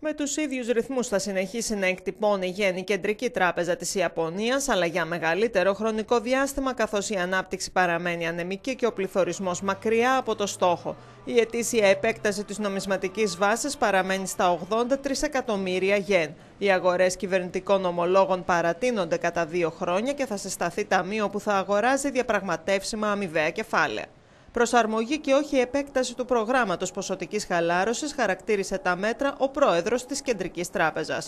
Με τους ίδιους ρυθμούς θα συνεχίσει να εκτυπώνει η η Κεντρική Τράπεζα της Ιαπωνίας, αλλά για μεγαλύτερο χρονικό διάστημα, καθώς η ανάπτυξη παραμένει ανεμική και ο πληθωρισμός μακριά από το στόχο. Η ετήσια επέκταση της νομισματικής βάσης παραμένει στα 83 εκατομμύρια γεν. Οι αγορές κυβερνητικών ομολόγων παρατείνονται κατά δύο χρόνια και θα συσταθεί ταμείο που θα αγοράζει διαπραγματεύσιμα αμοιβαία κεφάλαια. Προσαρμογή και όχι επέκταση του προγράμματος ποσοτικής χαλάρωσης χαρακτήρισε τα μέτρα ο πρόεδρος της Κεντρικής Τράπεζας.